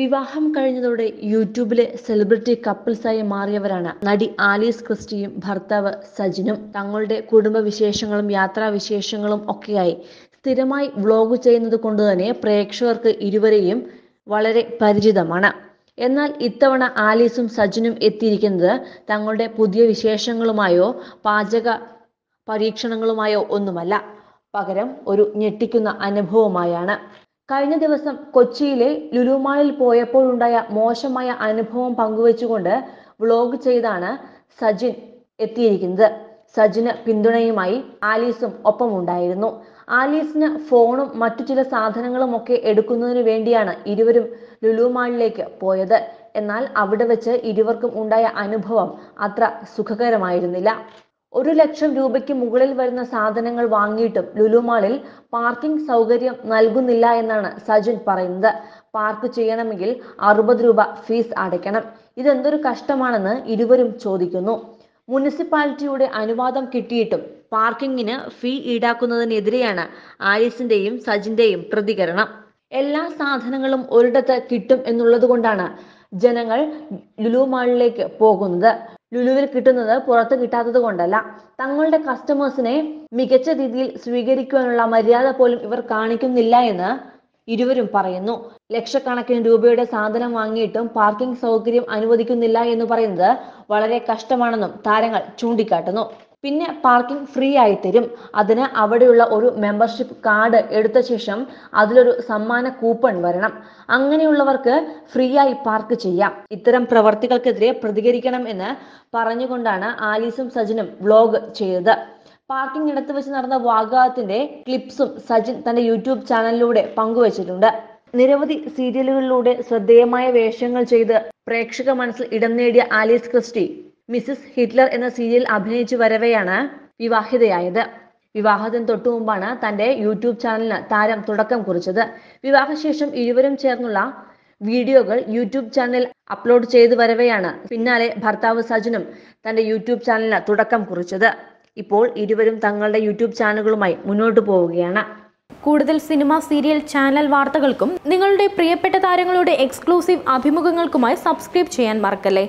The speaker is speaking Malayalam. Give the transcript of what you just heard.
വിവാഹം കഴിഞ്ഞതോടെ യൂട്യൂബിലെ സെലിബ്രിറ്റി കപ്പിൾസായി മാറിയവരാണ് നടി ആലീസ് ക്രിസ്റ്റിയും ഭർത്താവ് സജിനും തങ്ങളുടെ കുടുംബവിശേഷങ്ങളും യാത്രാവിശേഷങ്ങളും ഒക്കെയായി സ്ഥിരമായി വ്ളോഗ് ചെയ്യുന്നത് കൊണ്ട് തന്നെ പ്രേക്ഷകർക്ക് ഇരുവരെയും വളരെ പരിചിതമാണ് എന്നാൽ ഇത്തവണ ആലീസും സജിനും എത്തിയിരിക്കുന്നത് തങ്ങളുടെ പുതിയ വിശേഷങ്ങളുമായോ പാചക പരീക്ഷണങ്ങളുമായോ ഒന്നുമല്ല പകരം ഒരു ഞെട്ടിക്കുന്ന അനുഭവമായാണ് കഴിഞ്ഞ ദിവസം കൊച്ചിയിലെ ലുലുമാളിൽ പോയപ്പോഴുണ്ടായ മോശമായ അനുഭവം പങ്കുവെച്ചുകൊണ്ട് വ്ലോഗ് ചെയ്താണ് സജിൻ എത്തിയിരിക്കുന്നത് സജിന് പിന്തുണയുമായി ആലീസും ഒപ്പം ഉണ്ടായിരുന്നു ആലീസിന് ഫോണും മറ്റു ചില സാധനങ്ങളും ഒക്കെ എടുക്കുന്നതിന് വേണ്ടിയാണ് ഇരുവരും ലുലുമാളിലേക്ക് പോയത് എന്നാൽ അവിടെ വെച്ച് ഇരുവർക്കും ഉണ്ടായ അനുഭവം അത്ര സുഖകരമായിരുന്നില്ല ഒരു ലക്ഷം രൂപയ്ക്ക് മുകളിൽ വരുന്ന സാധനങ്ങൾ വാങ്ങിയിട്ടും ലുലുമാളിൽ പാർക്കിംഗ് സൗകര്യം നൽകുന്നില്ല എന്നാണ് സജിൻ പറയുന്നത് പാർക്ക് ചെയ്യണമെങ്കിൽ അറുപത് രൂപ ഫീസ് അടയ്ക്കണം ഇതെന്തൊരു കഷ്ടമാണെന്ന് ഇരുവരും ചോദിക്കുന്നു മുനിസിപ്പാലിറ്റിയുടെ അനുവാദം കിട്ടിയിട്ടും പാർക്കിങ്ങിന് ഫീ ഈടാക്കുന്നതിനെതിരെയാണ് ആരിസിന്റെയും സജിന്റെയും പ്രതികരണം എല്ലാ സാധനങ്ങളും ഒരിടത്ത് കിട്ടും എന്നുള്ളത് കൊണ്ടാണ് ജനങ്ങൾ ലുലുമാളിലേക്ക് പോകുന്നത് ലുലുവിൽ കിട്ടുന്നത് പുറത്ത് കിട്ടാത്തത് കൊണ്ടല്ല തങ്ങളുടെ കസ്റ്റമേഴ്സിനെ മികച്ച രീതിയിൽ സ്വീകരിക്കുവാനുള്ള മര്യാദ പോലും ഇവർ കാണിക്കുന്നില്ല എന്ന് ഇരുവരും പറയുന്നു ലക്ഷക്കണക്കിന് രൂപയുടെ സാധനം വാങ്ങിയിട്ടും പാർക്കിംഗ് സൗകര്യം അനുവദിക്കുന്നില്ല എന്ന് പറയുന്നത് വളരെ കഷ്ടമാണെന്നും താരങ്ങൾ ചൂണ്ടിക്കാട്ടുന്നു പിന്നെ പാർക്കിംഗ് ഫ്രീ ആയി തരും അതിന് അവിടെയുള്ള ഒരു മെമ്പർഷിപ്പ് കാർഡ് എടുത്ത ശേഷം അതിലൊരു സമ്മാന കൂപ്പൺ വരണം അങ്ങനെയുള്ളവർക്ക് ഫ്രീ ആയി പാർക്ക് ചെയ്യാം ഇത്തരം പ്രവർത്തികൾക്കെതിരെ പ്രതികരിക്കണം എന്ന് പറഞ്ഞുകൊണ്ടാണ് ആലീസും സജിനും വ്ലോഗ് ചെയ്തത് പാർക്കിംഗ് ഇടത്ത് വെച്ച് നടന്ന വാഗ്വാദത്തിന്റെ ക്ലിപ്സും സജിൻ തന്റെ യൂട്യൂബ് ചാനലിലൂടെ പങ്കുവച്ചിട്ടുണ്ട് നിരവധി സീരിയലുകളിലൂടെ ശ്രദ്ധേയമായ വേഷങ്ങൾ ചെയ്ത് പ്രേക്ഷക മനസ്സിൽ ഇടം നേടിയ ആലീസ് ക്രിസ്റ്റി മിസ്സസ് ഹിറ്റ്ലർ എന്ന സീരിയൽ അഭിനയിച്ചു വരവെയാണ് വിവാഹിതയായത് വിവാഹത്തിന് തൊട്ടു മുമ്പാണ് തന്റെ യൂട്യൂബ് ചാനലിന് താരം തുടക്കം കുറിച്ചത് വിവാഹശേഷം ഇരുവരും ചേർന്നുള്ള വീഡിയോകൾ യൂട്യൂബ് ചാനലിൽ അപ്ലോഡ് ചെയ്തു വരവെയാണ് പിന്നാലെ ഭർത്താവ് സജിനും തന്റെ യൂട്യൂബ് ചാനലിന് തുടക്കം കുറിച്ചത് ഇപ്പോൾ ഇരുവരും തങ്ങളുടെ യൂട്യൂബ് ചാനലുകളുമായി മുന്നോട്ട് പോവുകയാണ് കൂടുതൽ സിനിമ സീരിയൽ ചാനൽ വാർത്തകൾക്കും നിങ്ങളുടെ പ്രിയപ്പെട്ട താരങ്ങളുടെ എക്സ്ക്ലൂസീവ് അഭിമുഖങ്ങൾക്കുമായി സബ്സ്ക്രൈബ് ചെയ്യാൻ മറക്കല്ലേ